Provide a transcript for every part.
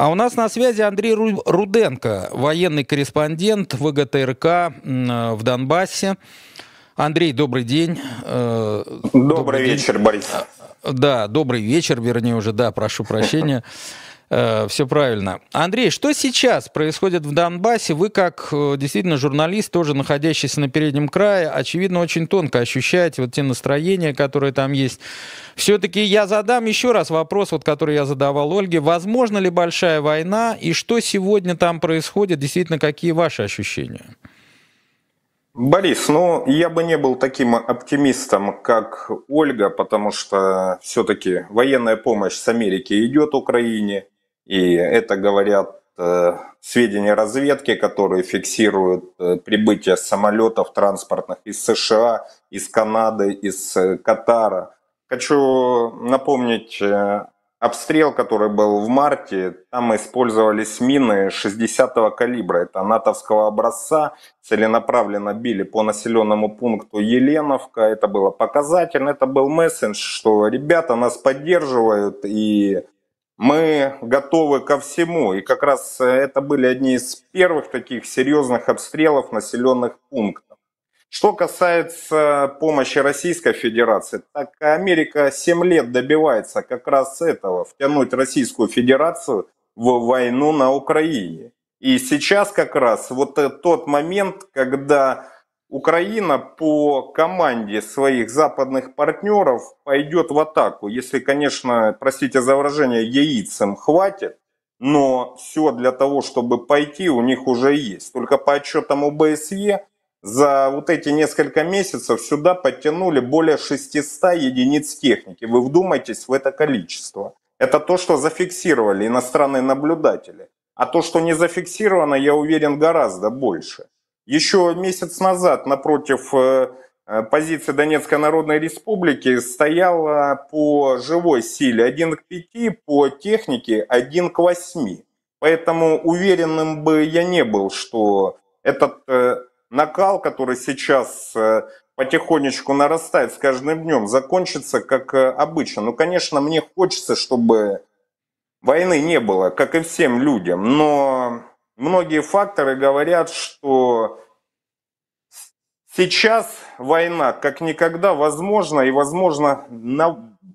А у нас на связи Андрей Руденко, военный корреспондент ВГТРК э, в Донбассе. Андрей, добрый день. Э, добрый, добрый вечер, день. Борис. Да, добрый вечер, вернее уже, да, прошу прощения. Э, все правильно. Андрей, что сейчас происходит в Донбассе? Вы, как э, действительно журналист, тоже находящийся на переднем крае, очевидно, очень тонко ощущаете вот те настроения, которые там есть. Все-таки я задам еще раз вопрос, вот, который я задавал Ольге. Возможно ли большая война и что сегодня там происходит? Действительно, какие ваши ощущения? Борис, ну я бы не был таким оптимистом, как Ольга, потому что все-таки военная помощь с Америки идет Украине. И это говорят э, сведения разведки, которые фиксируют э, прибытие самолетов транспортных из США, из Канады, из э, Катара. Хочу напомнить обстрел, который был в марте. Там использовались мины 60-го калибра, это натовского образца. Целенаправленно били по населенному пункту Еленовка. Это было показательно, это был мессендж, что ребята нас поддерживают и мы готовы ко всему. И как раз э, это были одни из первых таких серьезных обстрелов населенных пунктов. Что касается помощи Российской Федерации, так Америка 7 лет добивается как раз этого, втянуть Российскую Федерацию в войну на Украине. И сейчас как раз вот э, тот момент, когда Украина по команде своих западных партнеров пойдет в атаку, если, конечно, простите за выражение, яйцем хватит, но все для того, чтобы пойти, у них уже есть. Только по отчетам ОБСЕ за вот эти несколько месяцев сюда подтянули более 600 единиц техники. Вы вдумайтесь в это количество. Это то, что зафиксировали иностранные наблюдатели. А то, что не зафиксировано, я уверен, гораздо больше. Еще месяц назад напротив э, э, позиции Донецкой Народной Республики стояла по живой силе 1 к 5, по технике 1 к 8. Поэтому уверенным бы я не был, что этот э, накал, который сейчас потихонечку нарастает с каждым днем, закончится как обычно. Ну, конечно, мне хочется, чтобы войны не было, как и всем людям, но Многие факторы говорят, что сейчас война как никогда возможна и возможно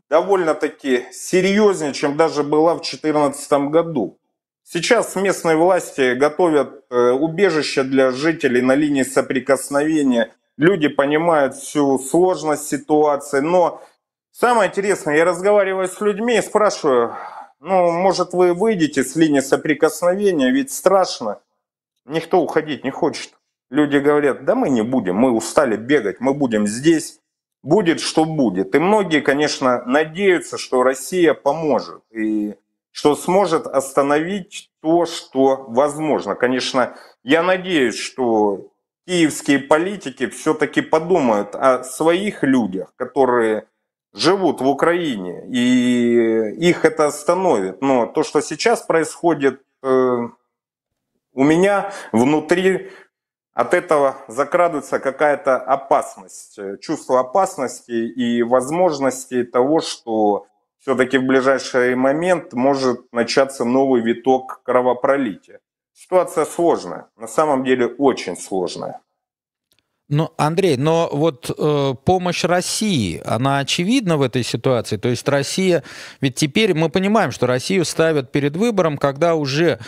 довольно-таки серьезнее, чем даже была в 2014 году. Сейчас местные власти готовят э, убежище для жителей на линии соприкосновения. Люди понимают всю сложность ситуации, но Самое интересное, я разговариваю с людьми и спрашиваю, ну, может, вы выйдете с линии соприкосновения, ведь страшно. Никто уходить не хочет. Люди говорят, да мы не будем, мы устали бегать, мы будем здесь. Будет, что будет. И многие, конечно, надеются, что Россия поможет. И что сможет остановить то, что возможно. Конечно, я надеюсь, что киевские политики все-таки подумают о своих людях, которые живут в Украине, и их это остановит. Но то, что сейчас происходит, э, у меня внутри от этого закрадывается какая-то опасность, э, чувство опасности и возможности того, что все-таки в ближайший момент может начаться новый виток кровопролития. Ситуация сложная, на самом деле очень сложная. Но, ну, Андрей, но вот э, помощь России, она очевидна в этой ситуации. То есть Россия, ведь теперь мы понимаем, что Россию ставят перед выбором, когда уже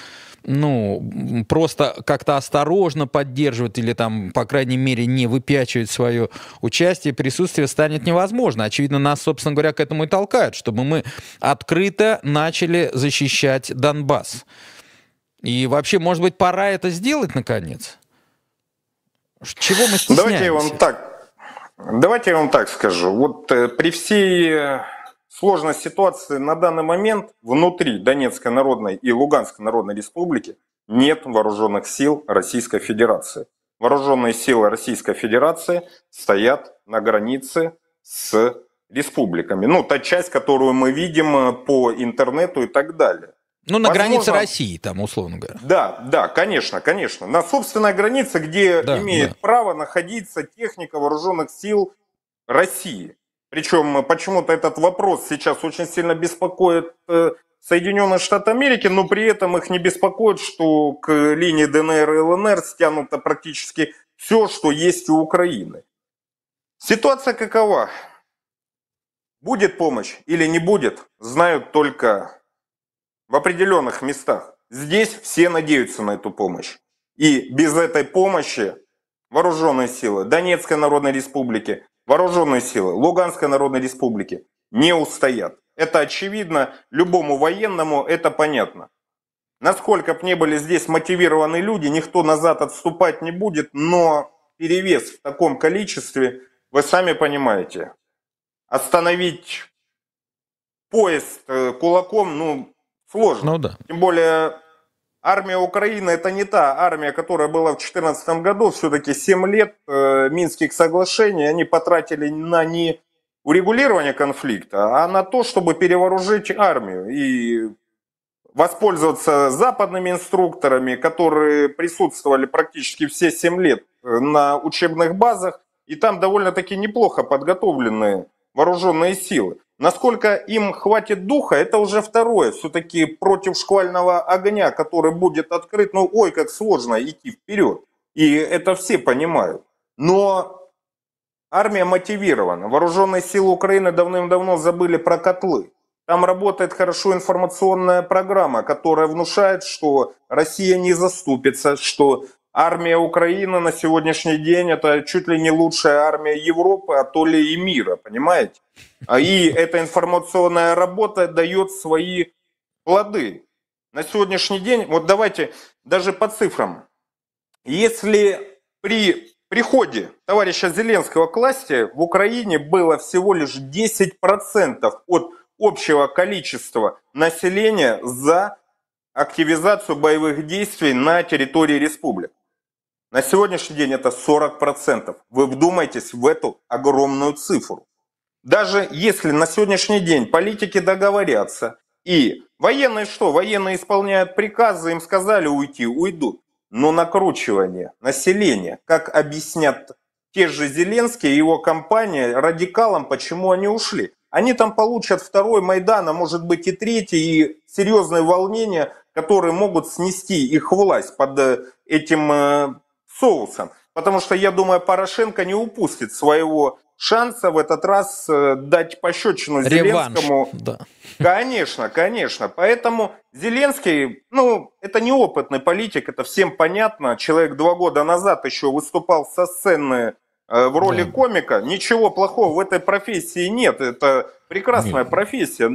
ну, просто как-то осторожно поддерживать или там, по крайней мере, не выпячивать свое участие, присутствие станет невозможно. Очевидно, нас, собственно говоря, к этому и толкают, чтобы мы открыто начали защищать Донбасс. И вообще, может быть, пора это сделать наконец? Чего мы стесняемся? Ну, давайте я вам так, давайте я вам так скажу. Вот э, при всей э, сложности ситуации на данный момент внутри Донецкой Народной и Луганской Народной Республики нет вооруженных сил Российской Федерации. Вооруженные силы Российской Федерации стоят на границе с республиками. Ну, та часть, которую мы видим э, по интернету и так далее. Ну, на Возможно, границе России, там, условно говоря. Да, да, конечно, конечно. На собственной границе, где да, имеет да. право находиться техника вооруженных сил России. Причем э, почему-то этот вопрос сейчас очень сильно беспокоит э, Соединенные Штаты Америки, но при этом их не беспокоит, что к линии ДНР и ЛНР стянуто практически все, что есть у Украины. Ситуация какова? Будет помощь или не будет, знают только в определенных местах. Здесь все надеются на эту помощь. И без этой помощи вооруженные силы Донецкой Народной Республики, вооруженные силы Луганской Народной Республики не устоят. Это очевидно, любому военному это понятно. Насколько бы не были здесь мотивированы люди, никто назад отступать не будет, но перевес в таком количестве, вы сами понимаете, остановить поезд э, кулаком, ну, сложно. Ну да. Тем более армия Украины это не та армия, которая была в 2014 году. Все-таки 7 лет э, Минских соглашений они потратили на не урегулирование конфликта, а на то, чтобы перевооружить армию и воспользоваться западными инструкторами, которые присутствовали практически все 7 лет э, на учебных базах, и там довольно-таки неплохо подготовлены вооруженные силы. Насколько им хватит духа, это уже второе. Все-таки против шквального огня, который будет открыт, ну ой, как сложно идти вперед. И это все понимают. Но армия мотивирована. Вооруженные силы Украины давным-давно забыли про котлы. Там работает хорошо информационная программа, которая внушает, что Россия не заступится, что армия Украины на сегодняшний день это чуть ли не лучшая армия Европы, а то ли и мира, понимаете? А и эта информационная работа дает свои плоды. На сегодняшний день, вот давайте даже по цифрам. Если при приходе товарища Зеленского к власти в Украине было всего лишь 10% от общего количества населения за активизацию боевых действий на территории республики. На сегодняшний день это 40%. Вы вдумайтесь в эту огромную цифру. Даже если на сегодняшний день политики договорятся, и военные что, военные исполняют приказы, им сказали уйти, уйдут. Но накручивание населения, как объяснят те же Зеленский и его компания радикалам, почему они ушли. Они там получат второй Майдан, а может быть и третий, и серьезные волнения, которые могут снести их власть под э, этим э, соусом. Потому что, я думаю, Порошенко не упустит своего шанса в этот раз э, дать пощечину Реванш, Зеленскому. Да. Конечно, конечно. Поэтому Зеленский, ну, это неопытный политик, это всем понятно. Человек два года назад еще выступал со сцены э, в роли да. комика. Ничего плохого в этой профессии нет. Это прекрасная нет. профессия.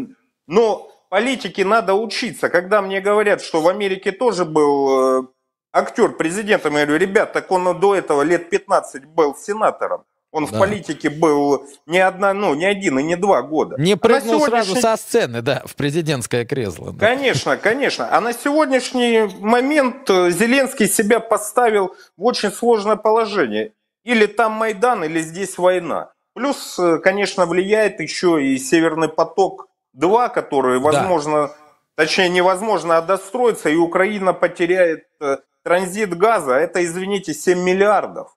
Но политике надо учиться. Когда мне говорят, что в Америке тоже был э, актер президентом. Я говорю, ребят, так он до этого лет 15 был сенатором. Он да. в политике был не одна, ну, не один и не два года. Не а прыгнул а сегодняшний... сразу со сцены, да, в президентское кресло. Да. Конечно, конечно. А на сегодняшний момент э, Зеленский себя поставил в очень сложное положение. Или там Майдан, или здесь война. Плюс, э, конечно, влияет еще и Северный поток 2, который, возможно, да. точнее, невозможно, а достроится, и Украина потеряет э, Транзит газа – это, извините, 7 миллиардов.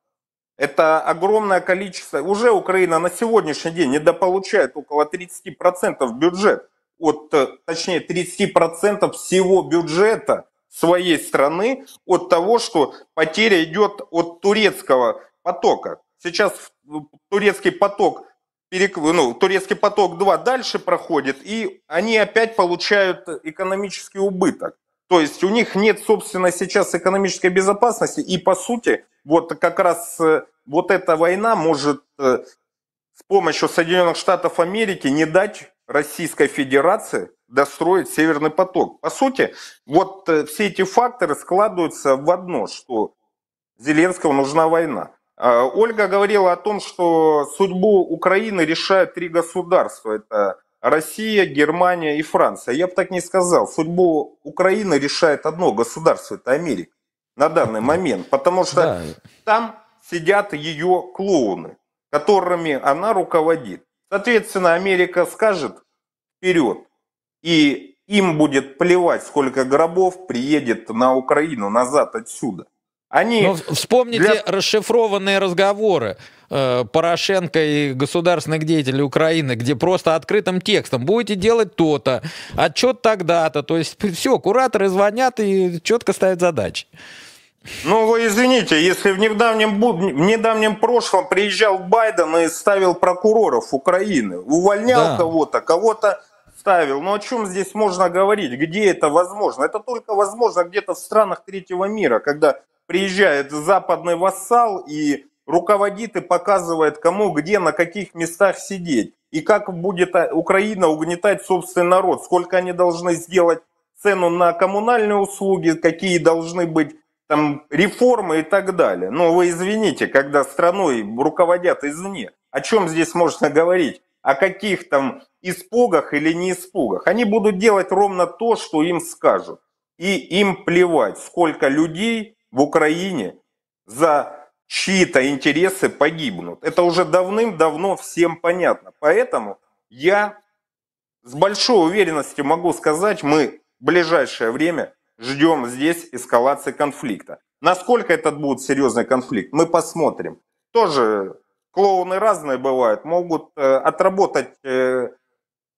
Это огромное количество. Уже Украина на сегодняшний день недополучает около 30% бюджет. От, э, точнее, 30% всего бюджета своей страны от того, что потеря идет от турецкого потока. Сейчас турецкий поток перек... ну, турецкий поток 2 дальше проходит, и они опять получают экономический убыток. То есть у них нет, собственно, сейчас экономической безопасности, и по сути, вот как раз э, вот эта война может э, с помощью Соединенных Штатов Америки не дать Российской Федерации достроить Северный поток. По сути, вот э, все эти факторы складываются в одно, что Зеленскому нужна война. А Ольга говорила о том, что судьбу Украины решают три государства. Это Россия, Германия и Франция. Я бы так не сказал. Судьбу Украины решает одно государство, это Америка на данный момент, потому что да. там сидят ее клоуны, которыми она руководит. Соответственно, Америка скажет вперед, и им будет плевать, сколько гробов приедет на Украину назад отсюда. Они Но вспомните для... расшифрованные разговоры э, Порошенко и государственных деятелей Украины, где просто открытым текстом будете делать то-то, отчет тогда-то. То есть все, кураторы звонят и четко ставят задачи. Ну, вы извините, если в недавнем, в недавнем прошлом приезжал Байден и ставил прокуроров Украины, увольнял да. кого-то, кого-то ставил. Ну, о чем здесь можно говорить? Где это возможно? Это только возможно где-то в странах третьего мира, когда приезжает западный вассал и руководит и показывает кому, где, на каких местах сидеть. И как будет а, Украина угнетать собственный народ, сколько они должны сделать цену на коммунальные услуги, какие должны быть там реформы и так далее. Но ну, вы извините, когда страной руководят извне, о чем здесь можно говорить? О каких там испугах или не испугах? Они будут делать ровно то, что им скажут. И им плевать, сколько людей в Украине за чьи-то интересы погибнут. Это уже давным-давно всем понятно. Поэтому я с большой уверенностью могу сказать, мы в ближайшее время ждем здесь эскалации конфликта. Насколько этот будет серьезный конфликт, мы посмотрим. Тоже клоуны разные бывают, могут э, отработать э,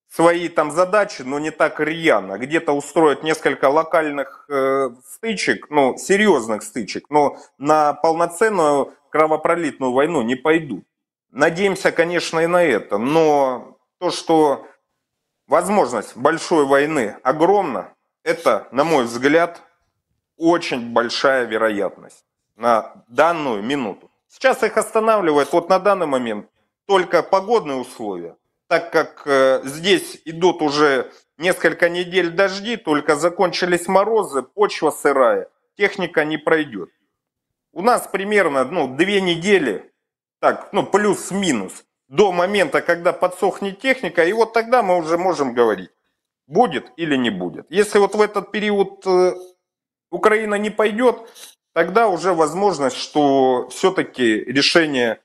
свои там задачи, но не так рьяно. Где-то устроят несколько локальных э, стычек, ну, серьезных стычек, но на полноценную кровопролитную войну не пойдут. Надеемся, конечно, и на это, но то, что возможность большой войны огромна, это, на мой взгляд, очень большая вероятность на данную минуту. Сейчас их останавливает вот на данный момент только погодные условия – так как э, здесь идут уже несколько недель дожди, только закончились морозы, почва сырая, техника не пройдет. У нас примерно ну, две недели, так, ну плюс-минус, до момента, когда подсохнет техника, и вот тогда мы уже можем говорить, будет или не будет. Если вот в этот период э, Украина не пойдет, тогда уже возможность, что все-таки решение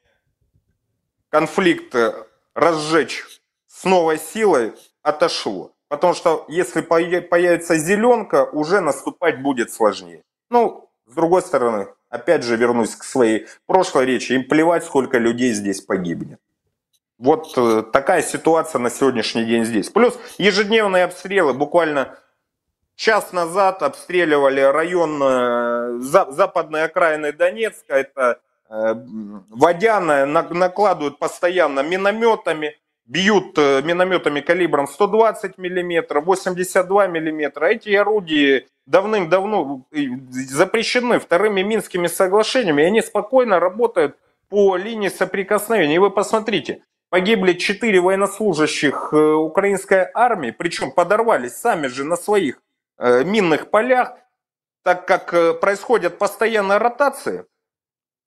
конфликта разжечь с новой силой отошло. Потому что если появится зеленка, уже наступать будет сложнее. Ну, с другой стороны, опять же вернусь к своей прошлой речи, им плевать, сколько людей здесь погибнет. Вот э, такая ситуация на сегодняшний день здесь. Плюс ежедневные обстрелы. Буквально час назад обстреливали район э, западной окраины Донецка. Это Э, водяное накладывают постоянно минометами, бьют э, минометами калибром 120 мм, 82 мм. Эти орудия давным-давно запрещены вторыми Минскими соглашениями, и они спокойно работают по линии соприкосновения. И вы посмотрите, погибли 4 военнослужащих э, украинской армии, причем подорвались сами же на своих минных полях, так как происходят постоянные ротации,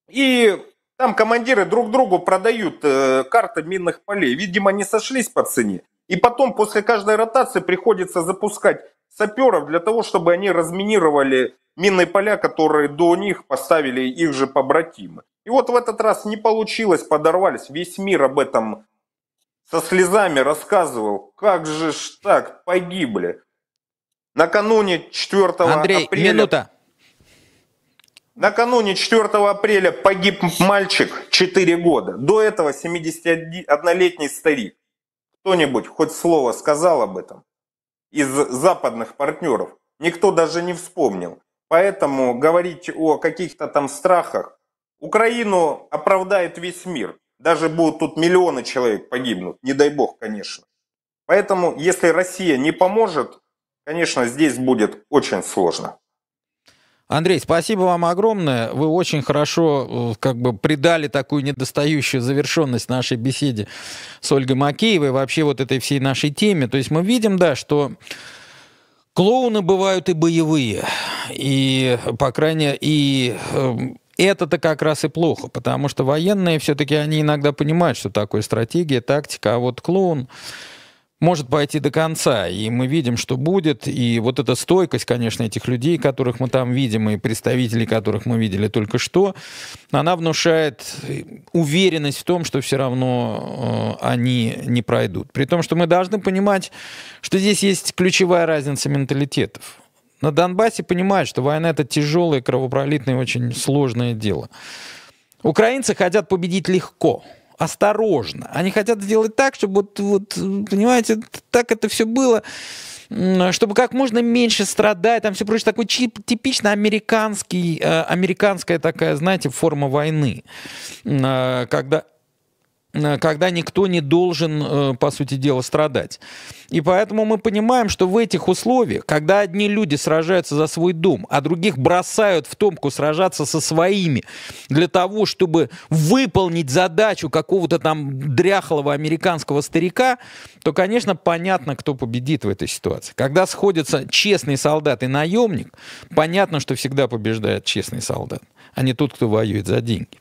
и там командиры друг другу продают э, карты минных полей. Видимо, не сошлись по цене. И потом после каждой ротации приходится запускать саперов для того, чтобы они разминировали минные поля, которые до них поставили их же побратимы. И вот в этот раз не получилось, подорвались. Весь мир об этом со слезами рассказывал. Как же ж так, погибли. Накануне 4 Андрей, апреля... минута. Накануне 4 апреля погиб мальчик 4 года. До этого 71-летний старик. Кто-нибудь хоть слово сказал об этом? Из западных партнеров. Никто даже не вспомнил. Поэтому говорить о каких-то там страхах. Украину оправдает весь мир. Даже будут тут миллионы человек погибнут. Не дай бог, конечно. Поэтому, если Россия не поможет, конечно, здесь будет очень сложно. Андрей, спасибо вам огромное. Вы очень хорошо э, как бы придали такую недостающую завершенность нашей беседе с Ольгой Макеевой, вообще вот этой всей нашей теме. То есть мы видим, да, что клоуны бывают и боевые, и, по крайней мере, и эм, это-то как раз и плохо, потому что военные все-таки они иногда понимают, что такое стратегия, тактика, а вот клоун может пойти до конца. И мы видим, что будет. И вот эта стойкость, конечно, этих людей, которых мы там видим, и представителей, которых мы видели только что, она внушает э, уверенность в том, что все равно э, они не пройдут. При том, что мы должны понимать, что здесь есть ключевая разница менталитетов. На Донбассе понимают, что война это тяжелое, кровопролитное, очень сложное дело. Украинцы хотят победить легко – осторожно. Они хотят сделать так, чтобы вот, вот понимаете, так это все было чтобы как можно меньше страдать, там все прочее, такой типично американский, э, американская такая, знаете, форма войны, э, когда Э, когда никто не должен, э, по сути дела, страдать. И поэтому мы понимаем, что в этих условиях, когда одни люди сражаются за свой дом, а других бросают в томку сражаться со своими для того, чтобы выполнить задачу какого-то там дряхлого американского старика, то, конечно, понятно, кто победит в этой ситуации. Когда сходятся честный солдат и наемник, понятно, что всегда побеждает честный солдат, а не тот, кто воюет за деньги.